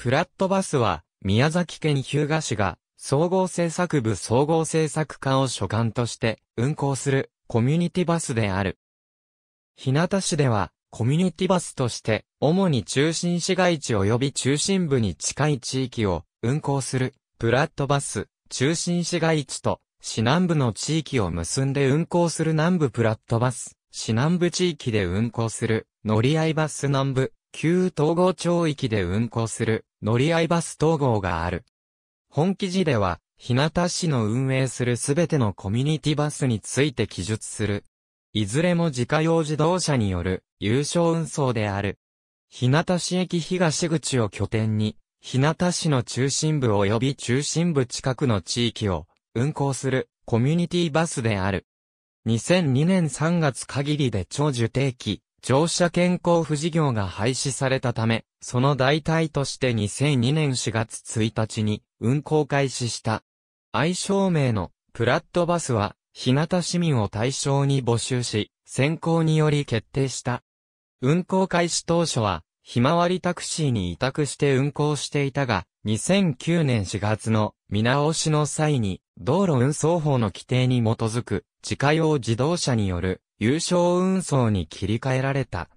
プラットバスは、宮崎県日向市が、総合政策部総合政策課を所管として、運行する、コミュニティバスである。日向市では、コミュニティバスとして、主に中心市街地及び中心部に近い地域を、運行する、プラットバス、中心市街地と、市南部の地域を結んで運行する南部プラットバス、市南部地域で運行する、乗り合いバス南部、旧統合町域で運行する乗り合いバス統合がある。本記事では、日向市の運営するすべてのコミュニティバスについて記述する。いずれも自家用自動車による有償運送である。日向市駅東口を拠点に、日向市の中心部及び中心部近くの地域を運行するコミュニティバスである。2002年3月限りで長寿定期、乗車健康不事業が廃止されたため、その代替として2002年4月1日に運行開始した。愛称名のプラットバスは、日向市民を対象に募集し、選考により決定した。運行開始当初は、ひまわりタクシーに委託して運行していたが、2009年4月の見直しの際に、道路運送法の規定に基づく、自家用自動車による優勝運送に切り替えられた。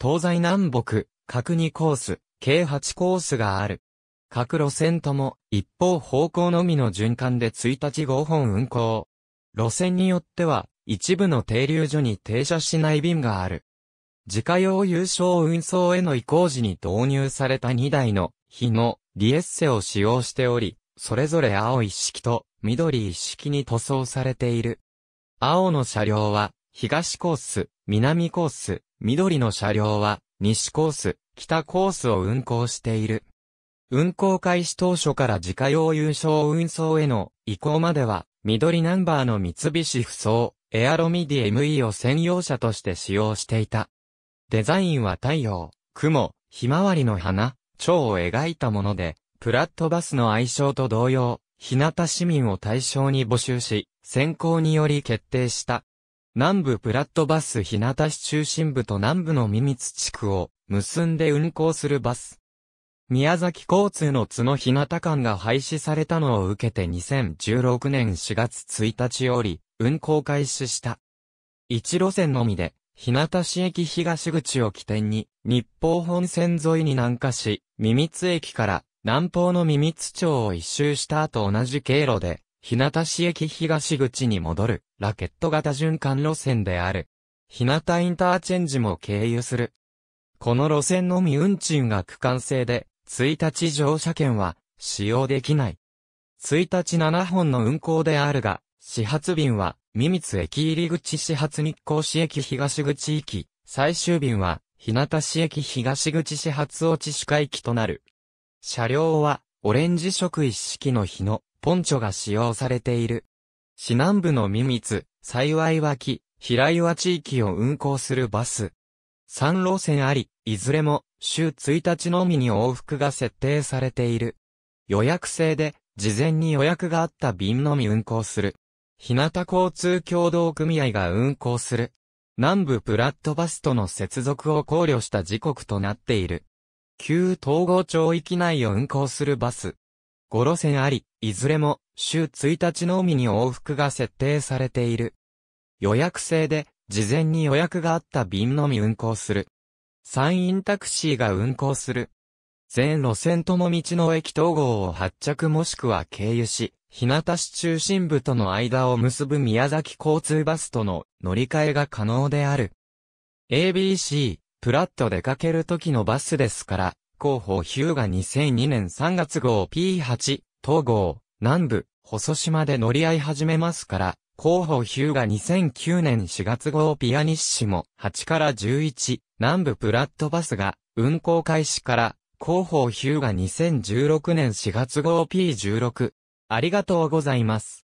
東西南北、各2コース、計8コースがある。各路線とも一方方向のみの循環で1日5本運行。路線によっては一部の停留所に停車しない便がある。自家用優勝運送への移行時に導入された2台の日のリエッセを使用しており、それぞれ青一式と緑一式に塗装されている。青の車両は東コース、南コース、緑の車両は、西コース、北コースを運行している。運行開始当初から自家用優勝運送への移行までは、緑ナンバーの三菱不走、エアロミディ ME を専用車として使用していた。デザインは太陽、雲、ひまわりの花、蝶を描いたもので、プラットバスの愛称と同様、日向市民を対象に募集し、選考により決定した。南部プラットバス日向市中心部と南部の三密地区を結んで運行するバス。宮崎交通の津の日向間が廃止されたのを受けて2016年4月1日より運行開始した。一路線のみで、日向市駅東口を起点に、日方本線沿いに南下し、三密駅から南方の三密町を一周した後同じ経路で、日向市駅東口に戻る、ラケット型循環路線である。日向インターチェンジも経由する。この路線のみ運賃が区間制で、1日乗車券は使用できない。1日7本の運行であるが、始発便は、三密駅入口始発日光市駅東口行き、最終便は、日向市駅東口始発落ち主会駅となる。車両は、オレンジ色一式の日のポンチョが使用されている。市南部の三密、幸い脇、平岩地域を運行するバス。3路線あり、いずれも週1日のみに往復が設定されている。予約制で、事前に予約があった便のみ運行する。日向交通協同組合が運行する。南部プラットバスとの接続を考慮した時刻となっている。旧東郷町域内を運行するバス。5路線あり、いずれも週1日のみに往復が設定されている。予約制で、事前に予約があった便のみ運行する。山陰タクシーが運行する。全路線とも道の駅統合を発着もしくは経由し、日向市中心部との間を結ぶ宮崎交通バスとの乗り換えが可能である。ABC、プラット出かけるときのバスですから、広報ヒューが2002年3月号 P8、東号、南部、細島で乗り合い始めますから、広報ヒューが2009年4月号ピアニッシモ8から11、南部プラットバスが、運行開始から、広報ヒューが2016年4月号 P16。ありがとうございます。